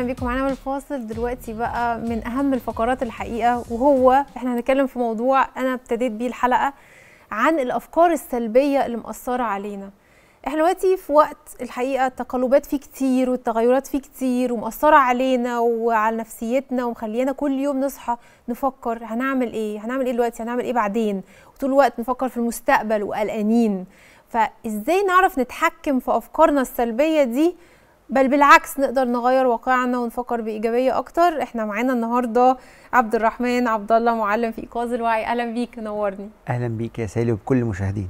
اهلا بيكم معانا من الفاصل دلوقتي بقى من اهم الفقرات الحقيقه وهو احنا هنتكلم في موضوع انا ابتديت بيه الحلقه عن الافكار السلبيه اللي مأثره علينا احنا دلوقتي في وقت الحقيقه التقلبات فيه كتير والتغيرات فيه كتير ومأثره علينا وعلى نفسيتنا ومخليانا كل يوم نصحى نفكر هنعمل ايه هنعمل ايه دلوقتي هنعمل ايه بعدين وطول الوقت نفكر في المستقبل وقلقانين فازاي نعرف نتحكم في افكارنا السلبيه دي بل بالعكس نقدر نغير واقعنا ونفكر بايجابيه اكتر احنا معانا النهارده عبد الرحمن عبد الله معلم في ايقاظ الوعي اهلا بيك نورني اهلا بيك يا سالي وبكل المشاهدين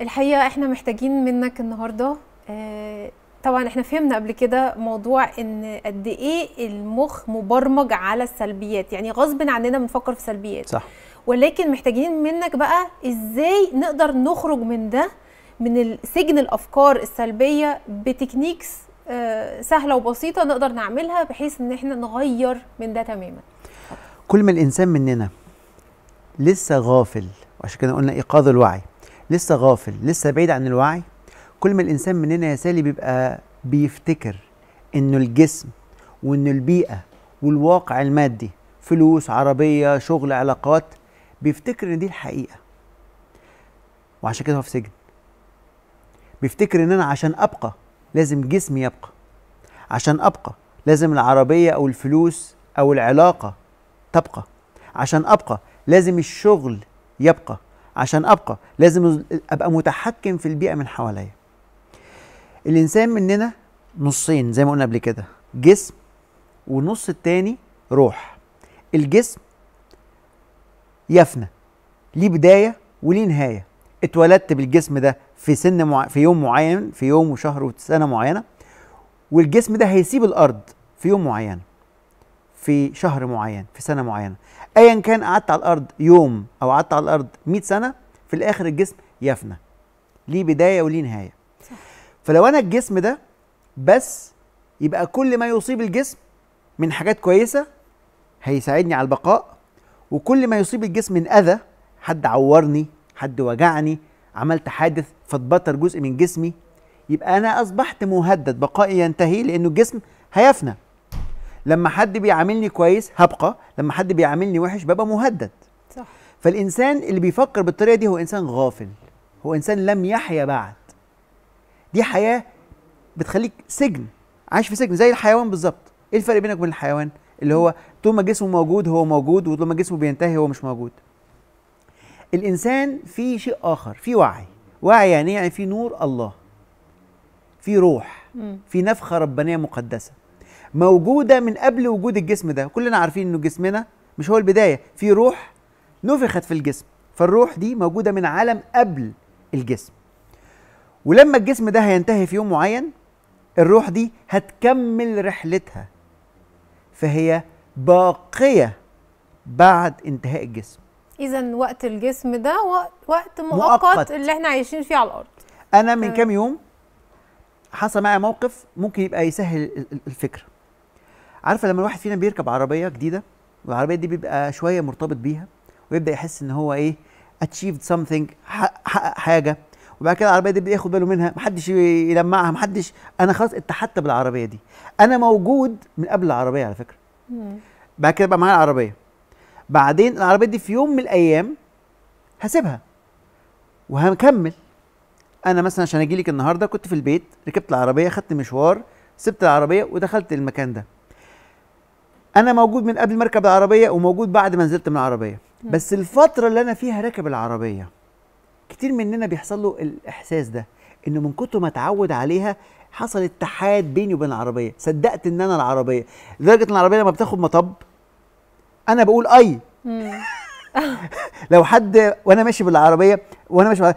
الحقيقه احنا محتاجين منك النهارده آه طبعا احنا فهمنا قبل كده موضوع ان قد ايه المخ مبرمج على السلبيات يعني غصب عننا بنفكر في سلبيات صح ولكن محتاجين منك بقى ازاي نقدر نخرج من ده من سجن الافكار السلبيه بتكنيكس آه، سهله وبسيطه نقدر نعملها بحيث ان احنا نغير من ده تماما كل ما الانسان مننا لسه غافل وعشان كده قلنا ايقاظ الوعي لسه غافل لسه بعيد عن الوعي كل ما الانسان مننا يا سالي بيبقى بيفتكر انه الجسم وانه البيئه والواقع المادي فلوس عربيه شغل علاقات بيفتكر ان دي الحقيقه وعشان كده هو في سجن بيفتكر ان انا عشان ابقى لازم جسمي يبقى عشان ابقى لازم العربيه او الفلوس او العلاقه تبقى عشان ابقى لازم الشغل يبقى عشان ابقى لازم ابقى متحكم في البيئه من حواليا الانسان مننا نصين زي ما قلنا قبل كده جسم والنص التاني روح الجسم يفنى ليه بدايه وليه نهايه اتولدت بالجسم ده في سن مع... في يوم معين في يوم وشهر وسنه معينه والجسم ده هيسيب الارض في يوم معين في شهر معين في سنه معينه ايا كان قعدت على الارض يوم او قعدت على الارض 100 سنه في الاخر الجسم يفنى ليه بدايه وليه نهايه فلو انا الجسم ده بس يبقى كل ما يصيب الجسم من حاجات كويسه هيساعدني على البقاء وكل ما يصيب الجسم من اذى حد عورني حد وجعني عملت حادث فاتبطر جزء من جسمي يبقى انا اصبحت مهدد بقائي ينتهي لانه الجسم هيفنى لما حد بيعاملني كويس هبقى لما حد بيعاملني وحش ببقى مهدد صح فالانسان اللي بيفكر بالطريقه دي هو انسان غافل هو انسان لم يحيا بعد دي حياه بتخليك سجن عايش في سجن زي الحيوان بالظبط ايه الفرق بينك وبين الحيوان اللي هو طول ما جسمه موجود هو موجود وطول ما جسمه بينتهي هو مش موجود الانسان في شيء اخر في وعي وعي يعني يعني في نور الله في روح في نفخه ربانيه مقدسه موجوده من قبل وجود الجسم ده كلنا عارفين انه جسمنا مش هو البدايه في روح نفخت في الجسم فالروح دي موجوده من عالم قبل الجسم ولما الجسم ده هينتهي في يوم معين الروح دي هتكمل رحلتها فهي باقيه بعد انتهاء الجسم اذا وقت الجسم ده وقت مؤقت, مؤقت اللي احنا عايشين فيه على الارض انا من كام يوم حصل معايا موقف ممكن يبقى يسهل الفكره عارفه لما الواحد فينا بيركب عربيه جديده والعربيه دي بيبقى شويه مرتبط بيها ويبدا يحس ان هو ايه achieved something حقق حاجه وبعد كده العربيه دي بياخد باله منها محدش يلمعها محدش انا خلاص اتحدت بالعربيه دي انا موجود من قبل العربيه على فكره بعد كده بقى معايا العربيه بعدين العربيه دي في يوم من الايام هسيبها وهكمل انا مثلا عشان اجي لك النهارده كنت في البيت ركبت العربيه خدت مشوار سبت العربيه ودخلت المكان ده انا موجود من قبل ما اركب العربيه وموجود بعد ما نزلت من العربيه بس الفتره اللي انا فيها راكب العربيه كتير مننا بيحصل له الاحساس ده انه من كتر ما اتعود عليها حصل اتحاد بيني وبين العربيه صدقت ان انا العربيه لدرجه ان العربيه لما بتاخد مطب انا بقول اي لو حد وانا ماشي بالعربيه وانا ماشي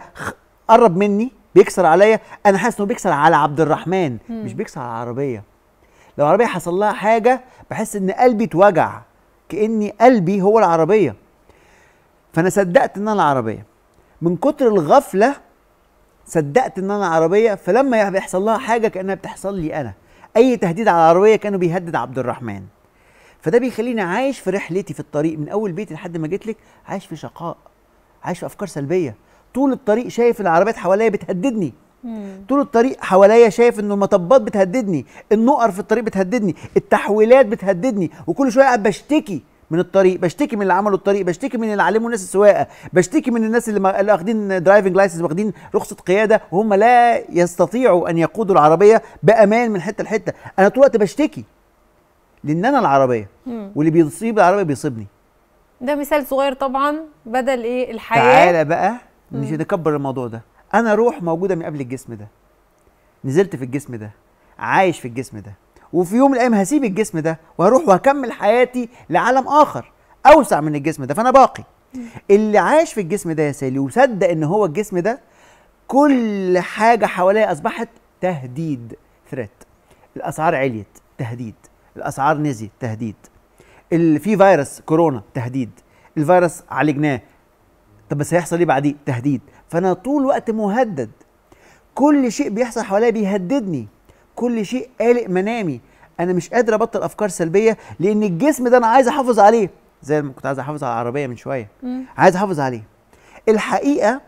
قرب مني بيكسر عليا انا حاسس انه بيكسر على عبد الرحمن مش بيكسر على العربيه لو العربيه حصل لها حاجه بحس ان قلبي اتوجع كاني قلبي هو العربيه فانا صدقت ان انا العربيه من كتر الغفله صدقت ان انا عربيه فلما يحصل لها حاجه كانها بتحصل لي انا اي تهديد على العربيه كانوا بيهدد عبد الرحمن فده بيخليني عايش في رحلتي في الطريق من اول بيت لحد ما جيت لك عايش في شقاء عايش في افكار سلبيه طول الطريق شايف العربيات حواليا بتهددني مم. طول الطريق حواليا شايف ان المطبات بتهددني النقر في الطريق بتهددني التحويلات بتهددني وكل شويه قاعد بشتكي من الطريق بشتكي من اللي عملوا الطريق بشتكي من اللي علموا الناس السواقه بشتكي من الناس اللي واخدين درايفنج لايسنس واخدين رخصه قياده وهم لا يستطيعوا ان يقودوا العربيه بامان من حته لحته انا طول الوقت بشتكي لان انا العربيه مم. واللي بيصيب العربيه بيصيبني ده مثال صغير طبعا بدل ايه الحياه تعالى بقى مش نكبر الموضوع ده انا روح موجوده من قبل الجسم ده نزلت في الجسم ده عايش في الجسم ده وفي يوم من الايام هسيب الجسم ده وهروح وهكمل حياتي لعالم اخر اوسع من الجسم ده فانا باقي اللي عايش في الجسم ده يا سالي وصدق ان هو الجسم ده كل حاجه حواليه اصبحت تهديد ثريت الاسعار عليت تهديد الاسعار نزي تهديد في فيروس كورونا تهديد الفيروس عالجناه طب بس هيحصل ايه بعديه تهديد فانا طول الوقت مهدد كل شيء بيحصل حواليا بيهددني كل شيء قالق منامي انا مش قادر ابطل افكار سلبيه لان الجسم ده انا عايز احافظ عليه زي ما كنت عايز احافظ على العربيه من شويه مم. عايز احافظ عليه الحقيقه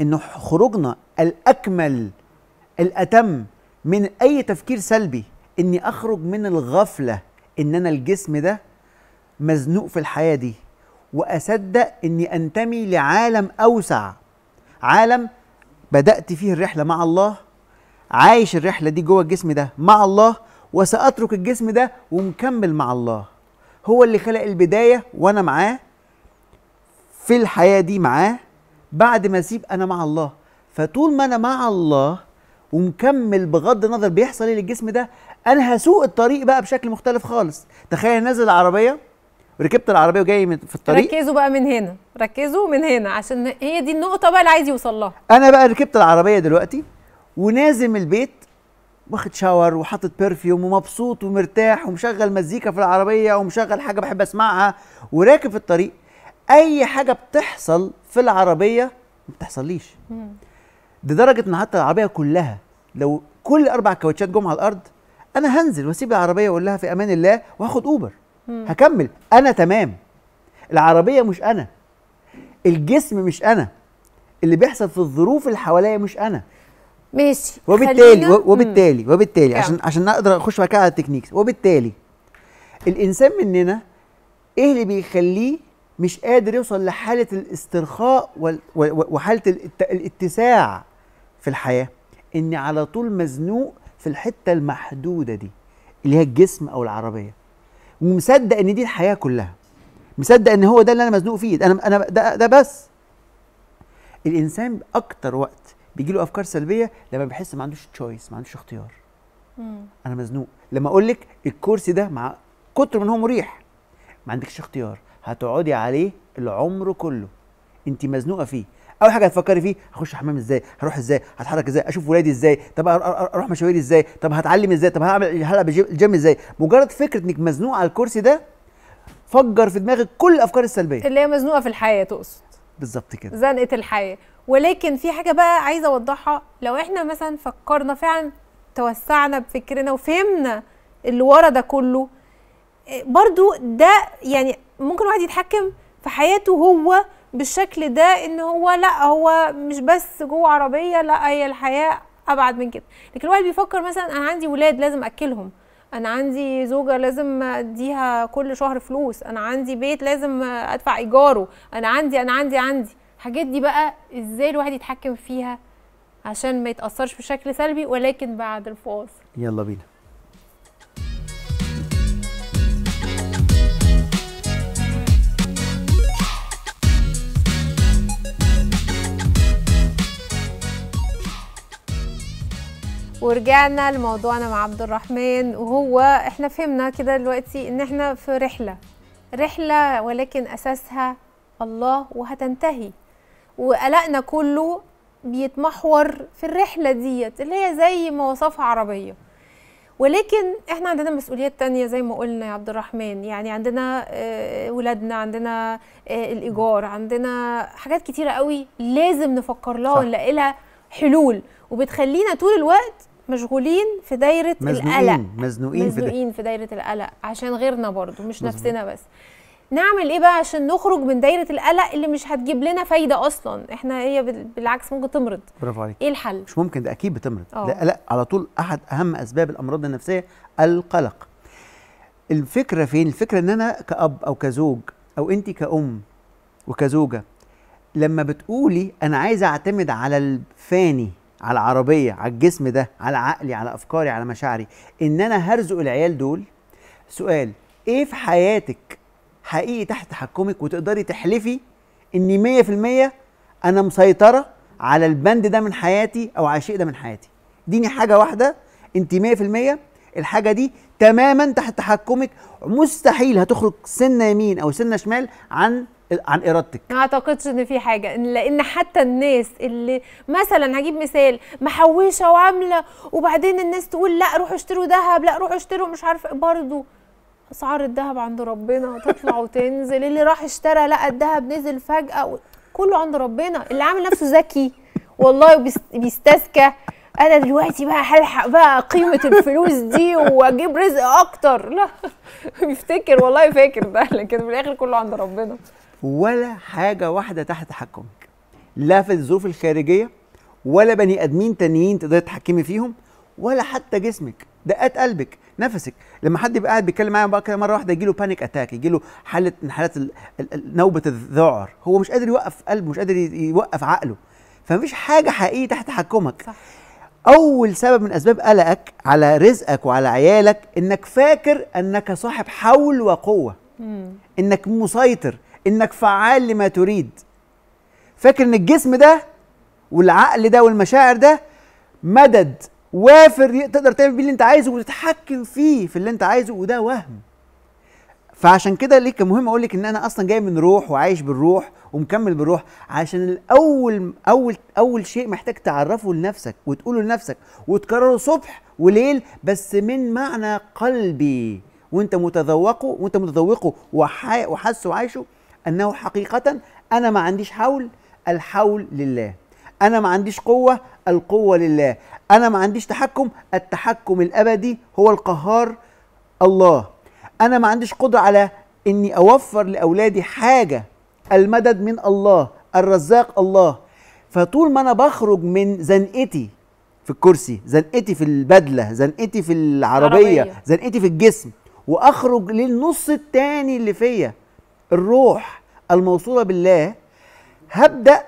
انه خروجنا الاكمل الاتم من اي تفكير سلبي اني اخرج من الغفله ان انا الجسم ده مزنوق في الحياه دي واصدق اني انتمي لعالم اوسع عالم بدات فيه الرحله مع الله عايش الرحله دي جوه الجسم ده مع الله وساترك الجسم ده ومكمل مع الله هو اللي خلق البدايه وانا معاه في الحياه دي معاه بعد ما اسيب انا مع الله فطول ما انا مع الله ومكمل بغض النظر بيحصل ايه للجسم ده انا هسوق الطريق بقى بشكل مختلف خالص تخيل نازل العربيه وركبت العربيه وجاي في الطريق ركزوا بقى من هنا ركزوا من هنا عشان هي دي النقطه بقى اللي عايز يوصل لها انا بقى ركبت العربيه دلوقتي ونازم البيت واخد شاور وحاطط برفيوم ومبسوط ومرتاح ومشغل مزيكا في العربيه ومشغل حاجه بحب اسمعها وراكب في الطريق اي حاجه بتحصل في العربيه ما بتحصليش لدرجه ان حتى العربيه كلها لو كل اربع كاوتشات جم على الارض انا هنزل واسيب العربيه واقول لها في امان الله وهاخد اوبر مم. هكمل انا تمام العربيه مش انا الجسم مش انا اللي بيحصل في الظروف اللي حواليا مش انا ماشي وبالتالي خلينا... وبالتالي مم. وبالتالي عشان عشان اقدر اخش بقى على التكنيكس وبالتالي الانسان مننا ايه اللي بيخليه مش قادر يوصل لحاله الاسترخاء وحاله الاتساع في الحياه اني على طول مزنوق في الحته المحدوده دي اللي هي الجسم او العربيه ومصدق ان دي الحياه كلها مصدق ان هو ده اللي انا مزنوق فيه انا انا ده, ده بس الانسان اكتر وقت بيجي له افكار سلبيه لما بيحس ما عندوش تشويس ما عندوش اختيار مم. انا مزنوق لما اقول لك الكرسي ده مع كتر من هو مريح ما عندكش اختيار هتقعدي عليه العمر كله انت مزنوقه فيه اول حاجه هتفكري فيه هخش حمام ازاي هروح ازاي هتحرك ازاي اشوف ولادي ازاي طب اروح مشاويري ازاي طب هتعلم ازاي طب هعمل إيه؟ هلعب الجيم ازاي مجرد فكره انك مزنوقه على الكرسي ده فجر في دماغك كل الافكار السلبيه اللي هي مزنوقه في الحياه تقصد بالظبط كده زنقه الحياه ولكن في حاجه بقى عايزه اوضحها لو احنا مثلا فكرنا فعلا توسعنا بفكرنا وفهمنا اللي ورا ده كله إيه، برضو ده يعني ممكن واحد يتحكم في حياته هو بالشكل ده ان هو لا هو مش بس جوه عربيه لا هي الحياه ابعد من كده لكن الواحد بيفكر مثلا انا عندي ولاد لازم اكلهم انا عندي زوجه لازم اديها كل شهر فلوس انا عندي بيت لازم ادفع ايجاره انا عندي انا عندي عندي الحاجات دي بقى ازاي الواحد يتحكم فيها عشان ما يتاثرش بشكل سلبي ولكن بعد الفاصل يلا بينا ورجعنا لموضوعنا مع عبد الرحمن وهو احنا فهمنا كده دلوقتي ان احنا في رحله رحله ولكن اساسها الله وهتنتهي وقلقنا كله بيتمحور في الرحله ديت اللي هي زي ما وصفها عربيه ولكن احنا عندنا مسؤوليات تانية زي ما قلنا يا عبد الرحمن يعني عندنا آه، ولادنا عندنا آه، الايجار عندنا حاجات كتيرة قوي لازم نفكر لها ونلاقي لها حلول وبتخلينا طول الوقت مشغولين في دايره مزنوقين القلق مزنوقين, مزنوقين في, دايرة. في دايره القلق عشان غيرنا برضو مش مزنوق. نفسنا بس نعمل ايه بقى عشان نخرج من دايره القلق اللي مش هتجيب لنا فايده اصلا احنا هي بالعكس ممكن تمرض برافو عليك ايه الحل مش ممكن ده اكيد بتمرض آه. لا على طول احد اهم اسباب الامراض النفسيه القلق الفكره فين الفكره ان انا كاب او كزوج او انت كأم وكزوجه لما بتقولي انا عايزه اعتمد على الفاني على العربيه على الجسم ده على عقلي على افكاري على مشاعري ان انا هرزق العيال دول سؤال ايه في حياتك حقيقي تحت تحكمك وتقدري تحلفي اني 100% انا مسيطره على البند ده من حياتي او على الشيء ده من حياتي اديني حاجه واحده انت 100% الحاجه دي تماما تحت تحكمك مستحيل هتخرج سنه يمين او سنه شمال عن عن ارادتك ما اعتقدش ان في حاجه لان حتى الناس اللي مثلا هجيب مثال محوشه وعامله وبعدين الناس تقول لا روحوا اشتروا ذهب لا روحوا اشتروا مش عارفه برضه اسعار الذهب عند ربنا تطلع وتنزل اللي راح اشترى لقى الذهب نزل فجاه كله عند ربنا اللي عامل نفسه ذكي والله بيستذكى انا دلوقتي بقى هلحق بقى قيمه الفلوس دي واجيب رزق اكتر لا بيفتكر والله فاكر ده لكن في الاخر كله عند ربنا ولا حاجه واحده تحت تحكمك لا في الظروف الخارجيه ولا بني ادمين تانيين تقدري تتحكمي فيهم ولا حتى جسمك دقات قلبك نفسك لما حد يبقى قاعد بيتكلم معايا بقى مره واحده يجيله بانيك اتاك يجيله حاله من حالات نوبه الذعر هو مش قادر يوقف قلبه مش قادر يوقف عقله فمفيش حاجه حقيقيه تحت تحكمك صح. اول سبب من اسباب قلقك على رزقك وعلى عيالك انك فاكر انك صاحب حول وقوه مم. انك مسيطر انك فعال لما تريد فاكر ان الجسم ده والعقل ده والمشاعر ده مدد وافر تقدر تعمل بيه اللي انت عايزه وتتحكم فيه في اللي انت عايزه وده وهم فعشان كده ليه كان مهم اقول لك ان انا اصلا جاي من روح وعايش بالروح ومكمل بالروح عشان الاول اول اول شيء محتاج تعرفه لنفسك وتقوله لنفسك وتكرره صبح وليل بس من معنى قلبي وانت متذوقه وانت متذوقه وحاسه وعايشه انه حقيقه انا ما عنديش حول الحول لله انا ما عنديش قوه القوه لله انا ما عنديش تحكم التحكم الابدي هو القهار الله انا ما عنديش قدره على اني اوفر لاولادي حاجه المدد من الله الرزاق الله فطول ما انا بخرج من زنقتي في الكرسي زنقتي في البدله زنقتي في العربيه زنقتي في الجسم واخرج للنص التاني اللي فيا الروح الموصولة بالله هبدأ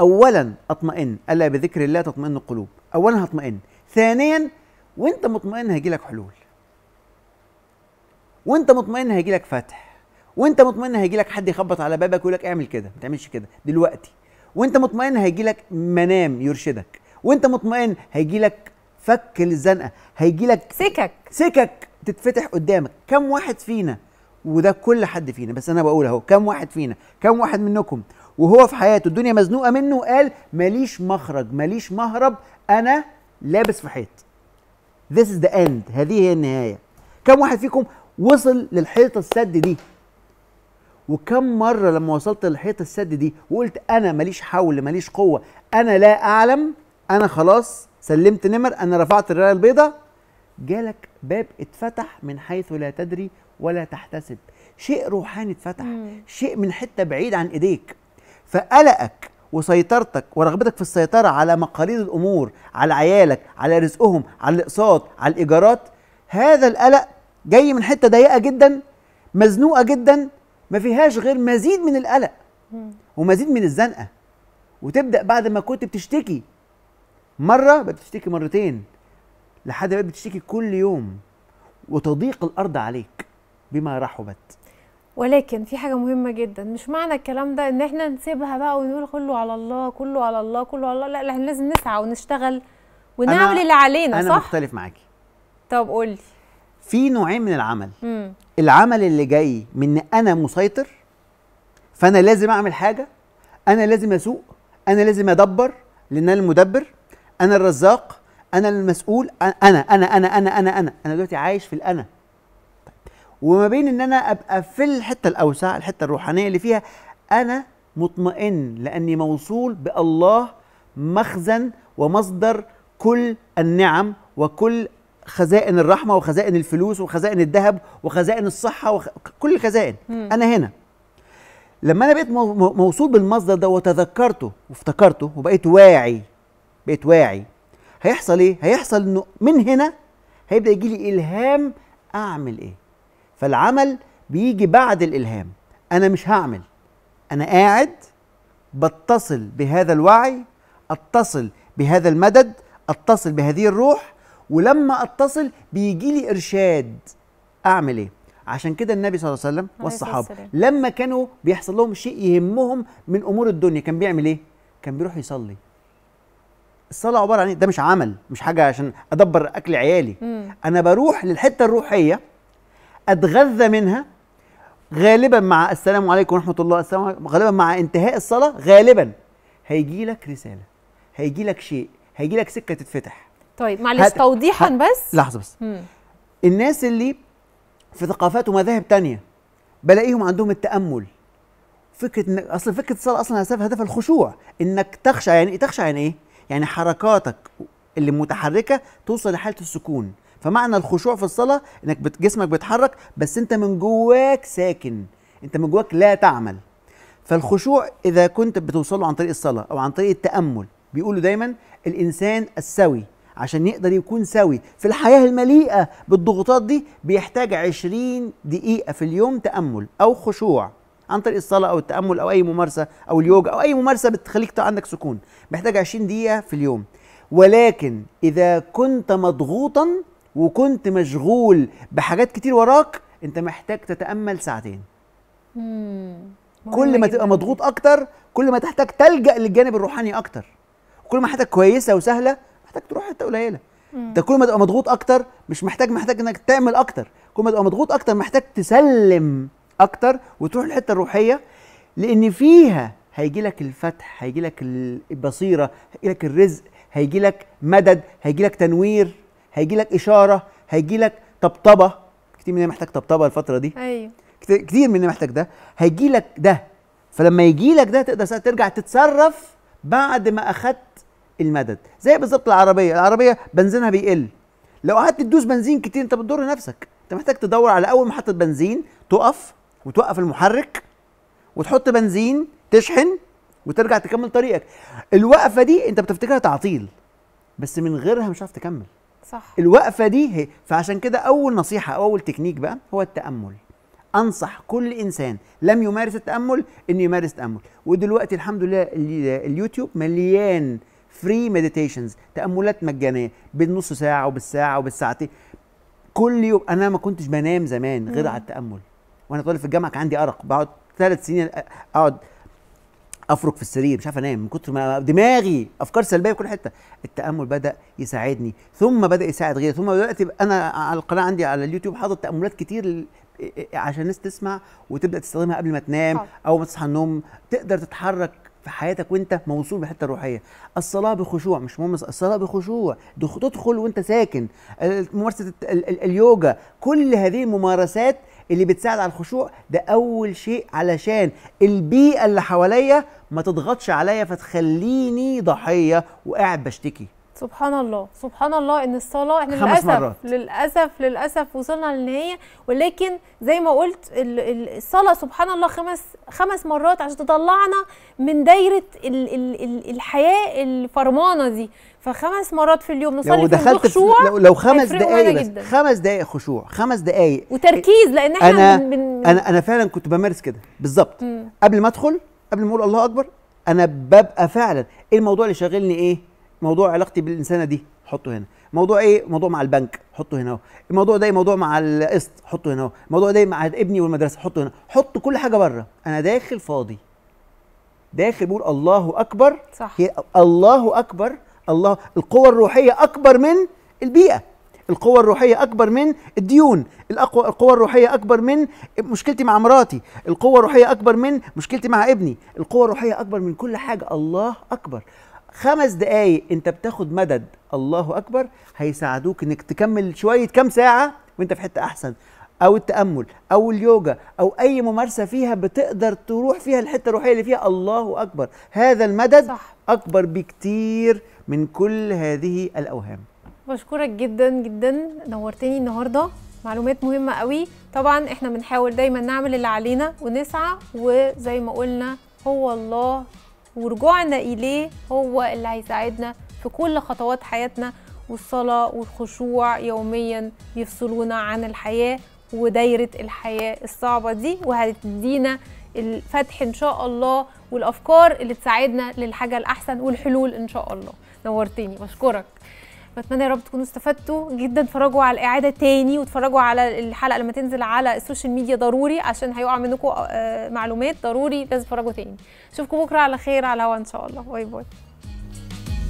أولا أطمئن ألا بذكر الله تطمئن القلوب أولا هطمئن ثانيا وأنت مطمئن هيجي لك حلول وأنت مطمئن هيجي لك فتح وأنت مطمئن هيجي لك حد يخبط على بابك ويقول لك اعمل كده ما تعملش كده دلوقتي وأنت مطمئن هيجي لك منام يرشدك وأنت مطمئن هيجي لك فك الزنقه هيجي لك سكك سكك تتفتح قدامك كم واحد فينا وده كل حد فينا بس انا بقول اهو كم واحد فينا كم واحد منكم وهو في حياته الدنيا مزنوقه منه قال ماليش مخرج ماليش مهرب انا لابس في حيط This is the end هذه هي النهايه كم واحد فيكم وصل للحيطه السد دي وكم مرة لما وصلت للحيطة السد دي وقلت أنا ماليش حول ماليش قوة أنا لا أعلم أنا خلاص سلمت نمر أنا رفعت الراية البيضاء جالك باب اتفتح من حيث لا تدري ولا تحتسب شيء روحاني اتفتح شيء من حته بعيد عن ايديك فقلقك وسيطرتك ورغبتك في السيطره على مقاليد الامور على عيالك على رزقهم على الاقساط على الايجارات هذا القلق جاي من حته ضيقه جدا مزنوقه جدا ما فيهاش غير مزيد من القلق ومزيد من الزنقه وتبدا بعد ما كنت بتشتكي مره بتشتكي مرتين لحد ما بتشتكي كل يوم وتضيق الارض عليك بما رحبت ولكن في حاجة مهمة جدا مش معنى الكلام ده ان احنا نسيبها بقى ونقول كله على الله كله على الله كله على الله لا احنا لازم نسعى ونشتغل ونعمل اللي علينا أنا صح؟ أنا مختلف معاكي طب قولي في نوعين من العمل مم. العمل اللي جاي من انا مسيطر فانا لازم اعمل حاجه انا لازم اسوق انا لازم ادبر لان انا المدبر انا الرزاق انا المسؤول انا انا انا انا انا انا انا, أنا دلوقتي عايش في الانا وما بين ان انا ابقى في الحته الاوسع الحته الروحانيه اللي فيها انا مطمئن لاني موصول بالله مخزن ومصدر كل النعم وكل خزائن الرحمه وخزائن الفلوس وخزائن الذهب وخزائن الصحه وكل وخ... الخزائن انا هنا لما انا بقيت موصول بالمصدر ده وتذكرته وافتكرته وبقيت واعي بقيت واعي هيحصل ايه هيحصل انه من هنا هيبدا يجي لي الهام اعمل ايه فالعمل بيجي بعد الالهام انا مش هعمل انا قاعد بتصل بهذا الوعي اتصل بهذا المدد اتصل بهذه الروح ولما اتصل بيجي لي ارشاد اعمل ايه عشان كده النبي صلى الله عليه وسلم والصحابه لما كانوا بيحصل لهم شيء يهمهم من امور الدنيا كان بيعمل ايه كان بيروح يصلي الصلاه عباره عن ايه ده مش عمل مش حاجه عشان ادبر اكل عيالي مم. انا بروح للحته الروحيه اتغذى منها غالبا مع السلام عليكم ورحمه الله السلام عليكم غالبا مع انتهاء الصلاه غالبا هيجي لك رساله هيجي لك شيء هيجي لك سكه تتفتح طيب معلش هت... توضيحا هت... بس لحظه بس مم. الناس اللي في ثقافات ومذاهب تانية بلاقيهم عندهم التامل فكره ان اصل فكره الصلاه اصلا هدفها الخشوع انك تخشع يعني إيه تخشع يعني ايه يعني حركاتك اللي متحركه توصل لحاله السكون فمعنى الخشوع في الصلاه انك جسمك بيتحرك بس انت من جواك ساكن انت من جواك لا تعمل فالخشوع اذا كنت بتوصله عن طريق الصلاه او عن طريق التامل بيقولوا دايما الانسان السوي عشان يقدر يكون سوي في الحياة المليئة بالضغوطات دي بيحتاج عشرين دقيقة في اليوم تأمل أو خشوع عن طريق الصلاة أو التأمل أو أي ممارسة أو اليوجا أو أي ممارسة بتخليك عندك سكون محتاج عشرين دقيقة في اليوم ولكن إذا كنت مضغوطا وكنت مشغول بحاجات كتير وراك انت محتاج تتامل ساعتين كل ما تبقى مضغوط اكتر كل ما تحتاج تلجا للجانب الروحاني اكتر كل ما حياتك كويسه وسهله محتاج تروح حته قليله انت كل ما تبقى مضغوط اكتر مش محتاج محتاج انك تعمل اكتر كل ما تبقى مضغوط اكتر محتاج تسلم اكتر وتروح الحته الروحيه لان فيها هيجي لك الفتح هيجي لك البصيره هيجي لك الرزق هيجي لك مدد هيجي لك تنوير هيجي لك اشاره هيجي لك طبطبه كتير مننا محتاج طبطبه الفتره دي ايوه كتير مننا محتاج ده هيجي لك ده فلما يجي لك ده تقدر ترجع تتصرف بعد ما اخدت المدد زي بالظبط العربيه العربيه بنزينها بيقل لو قعدت تدوس بنزين كتير انت بتضر نفسك انت محتاج تدور على اول محطه بنزين تقف وتوقف المحرك وتحط بنزين تشحن وترجع تكمل طريقك الوقفه دي انت بتفتكرها تعطيل بس من غيرها مش هتعرف تكمل صح الوقفه دي هي فعشان كده اول نصيحه او اول تكنيك بقى هو التامل انصح كل انسان لم يمارس التامل انه يمارس التامل ودلوقتي الحمد لله اليوتيوب مليان فري مديتيشنز تاملات مجانيه بالنص ساعه وبالساعه وبالساعتين كل يوم انا ما كنتش بنام زمان غير على التامل وانا طالب في الجامعه كان عندي ارق بقعد ثلاث سنين اقعد افرك في السرير مش عارف انام من كتر ما دماغي افكار سلبيه في كل حته التامل بدا يساعدني ثم بدا يساعد غيري ثم دلوقتي انا على القناه عندي على اليوتيوب حاطط تاملات كتير عشان الناس تسمع وتبدا تستخدمها قبل ما تنام او ما تصحى النوم تقدر تتحرك في حياتك وانت موصول بالحته الروحيه الصلاه بخشوع مش مهم الصلاه بخشوع تدخل وانت ساكن ممارسه اليوجا كل هذه الممارسات اللي بتساعد على الخشوع ده اول شيء علشان البيئه اللي حواليا ما تضغطش عليا فتخليني ضحيه وقاعد بشتكي سبحان الله سبحان الله ان الصلاه احنا خمس للاسف مرات. للاسف للاسف وصلنا للنهايه ولكن زي ما قلت الصلاه سبحان الله خمس خمس مرات عشان تطلعنا من دايره الحياه الفرمانه دي فخمس مرات في اليوم نصلي لو دخلت في لو, لو خمس دقائق بس جداً. خمس دقائق خشوع خمس دقائق وتركيز لان احنا أنا من, من انا انا فعلا كنت بمارس كده بالظبط قبل ما ادخل قبل ما اقول الله اكبر انا ببقى فعلا ايه الموضوع اللي شاغلني ايه موضوع علاقتي بالانسانه دي حطه هنا موضوع ايه موضوع مع البنك حطه هنا اهو الموضوع ده موضوع مع القسط حطه هنا اهو الموضوع ده مع ابني والمدرسه حطه هنا حط كل حاجه بره انا داخل فاضي داخل بقول الله اكبر صح هي الله اكبر الله القوة الروحية أكبر من البيئة القوة الروحية أكبر من الديون الأقوى القوة الروحية أكبر من مشكلتي مع مراتي القوة الروحية أكبر من مشكلتي مع ابني القوة الروحية أكبر من كل حاجة الله أكبر خمس دقايق انت بتاخد مدد الله أكبر هيساعدوك انك تكمل شوية كام ساعة وانت في حتة أحسن أو التأمل أو اليوجا أو أي ممارسة فيها بتقدر تروح فيها الحتة الروحية اللي فيها الله أكبر هذا المدد صح. أكبر بكتير من كل هذه الاوهام بشكرك جدا جدا نورتني النهارده معلومات مهمه قوي طبعا احنا بنحاول دايما نعمل اللي علينا ونسعى وزي ما قلنا هو الله ورجوعنا اليه هو اللي هيساعدنا في كل خطوات حياتنا والصلاه والخشوع يوميا يفصلونا عن الحياه ودايره الحياه الصعبه دي وهتدينا الفتح ان شاء الله والافكار اللي تساعدنا للحاجه الاحسن والحلول ان شاء الله نورتني بشكرك بتمنى يا رب تكونوا استفدتوا جدا اتفرجوا على الاعاده تاني واتفرجوا على الحلقه لما تنزل على السوشيال ميديا ضروري عشان هيقع منكم آه، معلومات ضروري لازم تتفرجوا تاني اشوفكم بكره على خير على هوا ان شاء الله باي باي